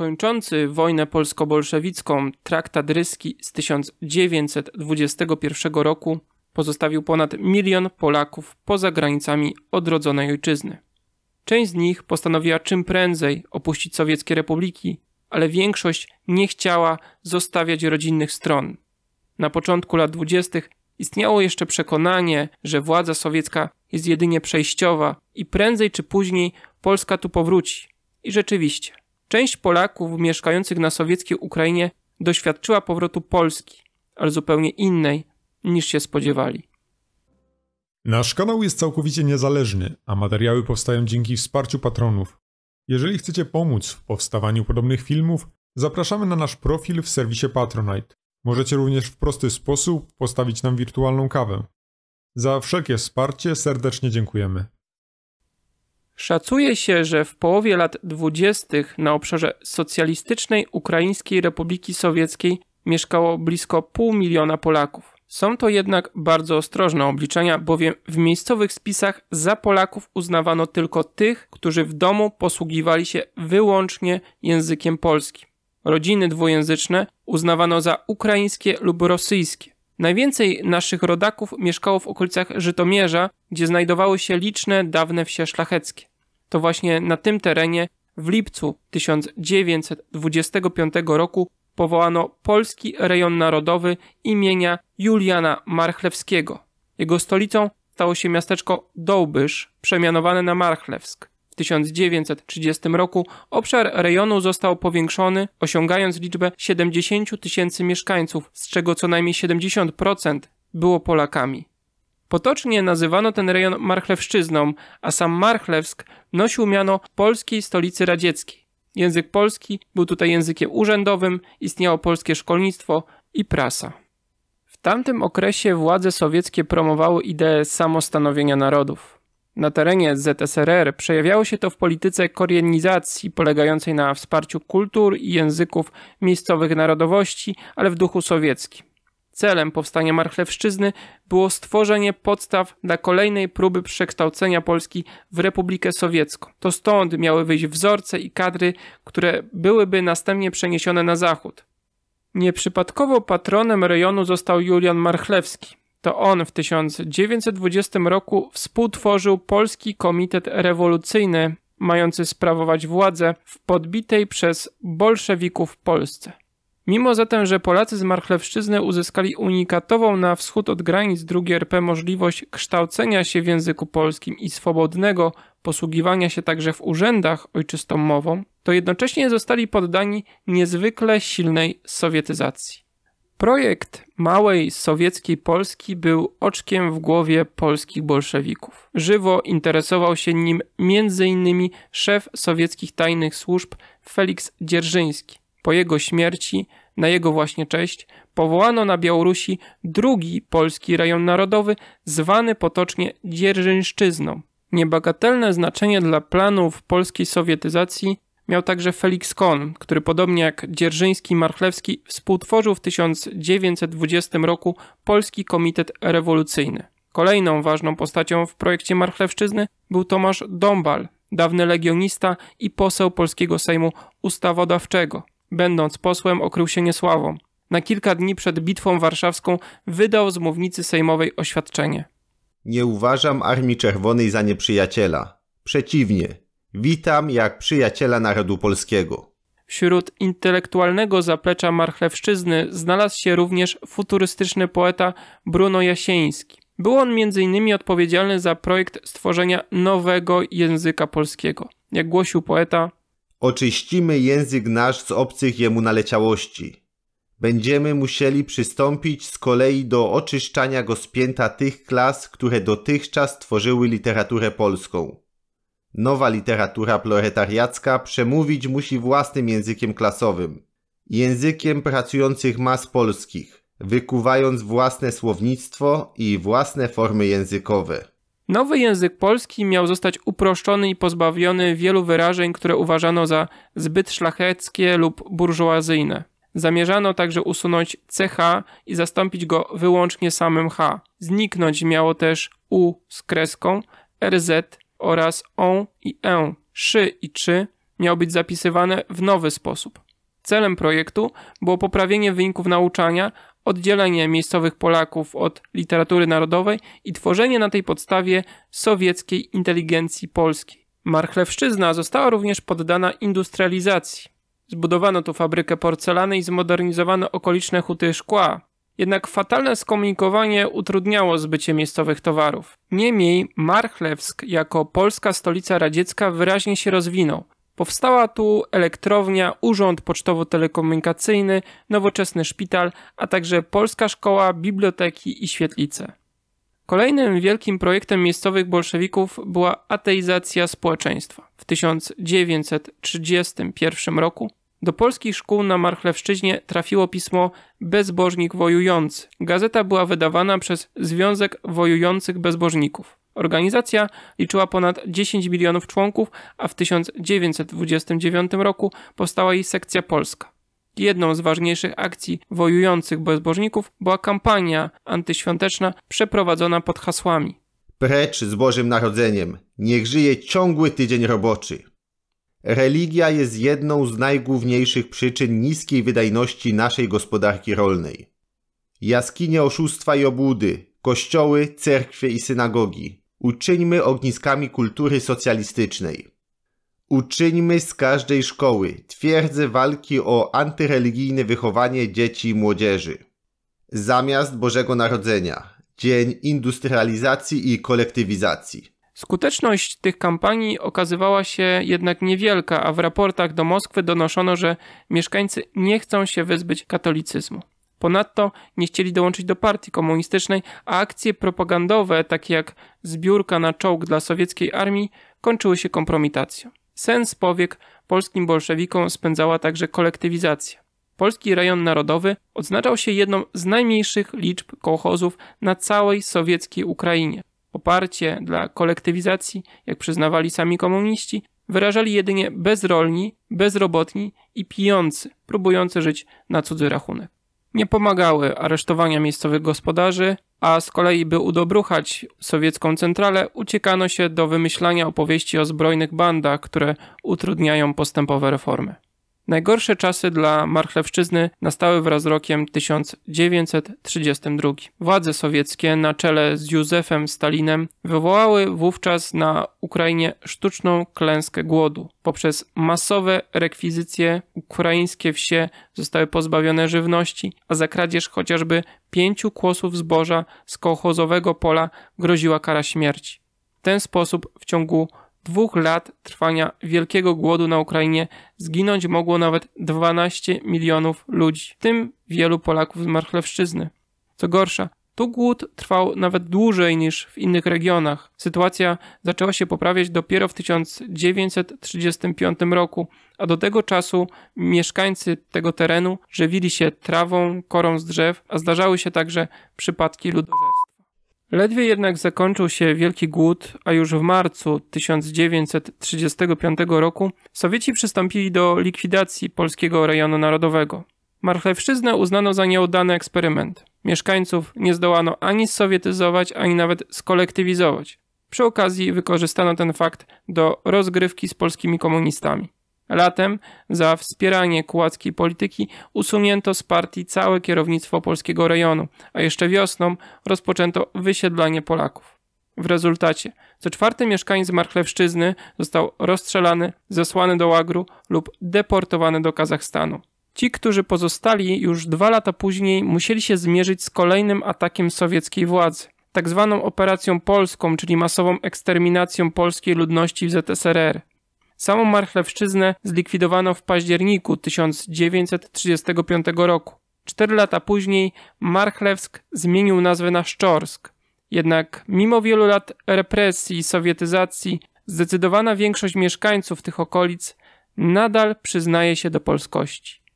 Kończący wojnę polsko-bolszewicką traktat ryski z 1921 roku pozostawił ponad milion Polaków poza granicami odrodzonej ojczyzny. Część z nich postanowiła czym prędzej opuścić sowieckie republiki, ale większość nie chciała zostawiać rodzinnych stron. Na początku lat 20. istniało jeszcze przekonanie, że władza sowiecka jest jedynie przejściowa i prędzej czy później Polska tu powróci. I rzeczywiście, Część Polaków mieszkających na sowieckiej Ukrainie doświadczyła powrotu Polski, ale zupełnie innej niż się spodziewali. Nasz kanał jest całkowicie niezależny, a materiały powstają dzięki wsparciu patronów. Jeżeli chcecie pomóc w powstawaniu podobnych filmów, zapraszamy na nasz profil w serwisie Patronite. Możecie również w prosty sposób postawić nam wirtualną kawę. Za wszelkie wsparcie serdecznie dziękujemy. Szacuje się, że w połowie lat 20. na obszarze socjalistycznej Ukraińskiej Republiki Sowieckiej mieszkało blisko pół miliona Polaków. Są to jednak bardzo ostrożne obliczenia, bowiem w miejscowych spisach za Polaków uznawano tylko tych, którzy w domu posługiwali się wyłącznie językiem polskim. Rodziny dwujęzyczne uznawano za ukraińskie lub rosyjskie. Najwięcej naszych rodaków mieszkało w okolicach Żytomierza, gdzie znajdowały się liczne dawne wsie szlacheckie to właśnie na tym terenie w lipcu 1925 roku powołano Polski Rejon Narodowy imienia Juliana Marchlewskiego. Jego stolicą stało się miasteczko Dołbysz, przemianowane na Marchlewsk. W 1930 roku obszar rejonu został powiększony, osiągając liczbę 70 tysięcy mieszkańców, z czego co najmniej 70% było Polakami. Potocznie nazywano ten rejon Marchlewszczyzną, a sam Marchlewsk nosił miano polskiej stolicy radzieckiej. Język polski był tutaj językiem urzędowym, istniało polskie szkolnictwo i prasa. W tamtym okresie władze sowieckie promowały ideę samostanowienia narodów. Na terenie ZSRR przejawiało się to w polityce korienizacji polegającej na wsparciu kultur i języków miejscowych narodowości, ale w duchu sowieckim. Celem powstania Marchlewszczyzny było stworzenie podstaw dla kolejnej próby przekształcenia Polski w Republikę Sowiecką. To stąd miały wyjść wzorce i kadry, które byłyby następnie przeniesione na zachód. Nieprzypadkowo patronem rejonu został Julian Marchlewski. To on w 1920 roku współtworzył Polski Komitet Rewolucyjny, mający sprawować władzę w podbitej przez bolszewików Polsce. Mimo zatem, że Polacy z Marchlewszczyzny uzyskali unikatową na wschód od granic II RP możliwość kształcenia się w języku polskim i swobodnego posługiwania się także w urzędach ojczystą mową, to jednocześnie zostali poddani niezwykle silnej sowietyzacji. Projekt małej sowieckiej Polski był oczkiem w głowie polskich bolszewików. Żywo interesował się nim m.in. szef sowieckich tajnych służb Felix Dzierżyński. Po jego śmierci na jego właśnie cześć powołano na Białorusi drugi polski rejon narodowy, zwany potocznie Dzierżyńszczyzną. Niebagatelne znaczenie dla planów polskiej sowietyzacji miał także Felix Kohn, który podobnie jak Dzierżyński Marchlewski współtworzył w 1920 roku Polski Komitet Rewolucyjny. Kolejną ważną postacią w projekcie Marchlewszczyzny był Tomasz Dąbal, dawny legionista i poseł polskiego Sejmu Ustawodawczego będąc posłem, okrył się niesławą. Na kilka dni przed bitwą warszawską wydał z mównicy sejmowej oświadczenie. Nie uważam Armii Czerwonej za nieprzyjaciela. Przeciwnie, witam jak przyjaciela narodu polskiego. Wśród intelektualnego zaplecza marchlewszczyzny znalazł się również futurystyczny poeta Bruno Jasieński. Był on m.in. odpowiedzialny za projekt stworzenia nowego języka polskiego. Jak głosił poeta, Oczyścimy język nasz z obcych jemu naleciałości. Będziemy musieli przystąpić z kolei do oczyszczania go z pięta tych klas, które dotychczas tworzyły literaturę polską. Nowa literatura proletariacka przemówić musi własnym językiem klasowym, językiem pracujących mas polskich, wykuwając własne słownictwo i własne formy językowe. Nowy język polski miał zostać uproszczony i pozbawiony wielu wyrażeń, które uważano za zbyt szlacheckie lub burżuazyjne. Zamierzano także usunąć CH i zastąpić go wyłącznie samym H. Zniknąć miało też U z kreską, RZ oraz ON i E. Szy i czy miało być zapisywane w nowy sposób. Celem projektu było poprawienie wyników nauczania oddzielenie miejscowych Polaków od literatury narodowej i tworzenie na tej podstawie sowieckiej inteligencji polskiej. Marchlewszczyzna została również poddana industrializacji. Zbudowano tu fabrykę porcelany i zmodernizowano okoliczne huty szkła. Jednak fatalne skomunikowanie utrudniało zbycie miejscowych towarów. Niemniej Marchlewsk jako polska stolica radziecka wyraźnie się rozwinął. Powstała tu elektrownia, urząd pocztowo-telekomunikacyjny, nowoczesny szpital, a także polska szkoła, biblioteki i świetlice. Kolejnym wielkim projektem miejscowych bolszewików była ateizacja społeczeństwa. W 1931 roku do polskich szkół na Marchlewszczyźnie trafiło pismo Bezbożnik Wojujący. Gazeta była wydawana przez Związek Wojujących Bezbożników. Organizacja liczyła ponad 10 milionów członków, a w 1929 roku powstała jej sekcja polska. Jedną z ważniejszych akcji wojujących bezbożników była kampania antyświąteczna przeprowadzona pod hasłami Precz z Bożym Narodzeniem, niech żyje ciągły tydzień roboczy. Religia jest jedną z najgłówniejszych przyczyn niskiej wydajności naszej gospodarki rolnej. Jaskinie oszustwa i obłudy, kościoły, cerkwie i synagogi, Uczyńmy ogniskami kultury socjalistycznej. Uczyńmy z każdej szkoły twierdzę walki o antyreligijne wychowanie dzieci i młodzieży. Zamiast Bożego Narodzenia, Dzień Industrializacji i Kolektywizacji. Skuteczność tych kampanii okazywała się jednak niewielka, a w raportach do Moskwy donoszono, że mieszkańcy nie chcą się wyzbyć katolicyzmu. Ponadto nie chcieli dołączyć do partii komunistycznej, a akcje propagandowe, takie jak zbiórka na czołg dla sowieckiej armii, kończyły się kompromitacją. Sens powiek polskim bolszewikom spędzała także kolektywizacja. Polski Rejon Narodowy odznaczał się jedną z najmniejszych liczb kołchozów na całej sowieckiej Ukrainie. Poparcie dla kolektywizacji, jak przyznawali sami komuniści, wyrażali jedynie bezrolni, bezrobotni i pijący, próbujący żyć na cudzy rachunek nie pomagały aresztowania miejscowych gospodarzy, a z kolei by udobruchać sowiecką centralę uciekano się do wymyślania opowieści o zbrojnych bandach, które utrudniają postępowe reformy. Najgorsze czasy dla marchlewszczyzny nastały wraz z rokiem 1932. Władze sowieckie na czele z Józefem Stalinem wywołały wówczas na Ukrainie sztuczną klęskę głodu. Poprzez masowe rekwizycje ukraińskie wsie zostały pozbawione żywności, a za kradzież chociażby pięciu kłosów zboża z kołchozowego pola groziła kara śmierci. W ten sposób w ciągu dwóch lat trwania wielkiego głodu na Ukrainie zginąć mogło nawet 12 milionów ludzi, w tym wielu Polaków z Marchlewszczyzny. Co gorsza, tu głód trwał nawet dłużej niż w innych regionach. Sytuacja zaczęła się poprawiać dopiero w 1935 roku, a do tego czasu mieszkańcy tego terenu żywili się trawą, korą z drzew, a zdarzały się także przypadki ludożerstwa. Ledwie jednak zakończył się Wielki Głód, a już w marcu 1935 roku Sowieci przystąpili do likwidacji Polskiego Rejonu Narodowego. Marchlewszczyznę uznano za nieudany eksperyment. Mieszkańców nie zdołano ani sowietyzować, ani nawet skolektywizować. Przy okazji wykorzystano ten fakt do rozgrywki z polskimi komunistami. Latem za wspieranie kładzkiej polityki usunięto z partii całe kierownictwo polskiego rejonu, a jeszcze wiosną rozpoczęto wysiedlanie Polaków. W rezultacie co czwarty mieszkaniec Marchlewszczyzny został rozstrzelany, zesłany do łagru lub deportowany do Kazachstanu. Ci, którzy pozostali już dwa lata później musieli się zmierzyć z kolejnym atakiem sowieckiej władzy, tak zwaną operacją polską, czyli masową eksterminacją polskiej ludności w ZSRR. Samą Marchlewszczyznę zlikwidowano w październiku 1935 roku. Cztery lata później Marchlewsk zmienił nazwę na Szczorsk. Jednak mimo wielu lat represji i sowietyzacji zdecydowana większość mieszkańców tych okolic nadal przyznaje się do polskości.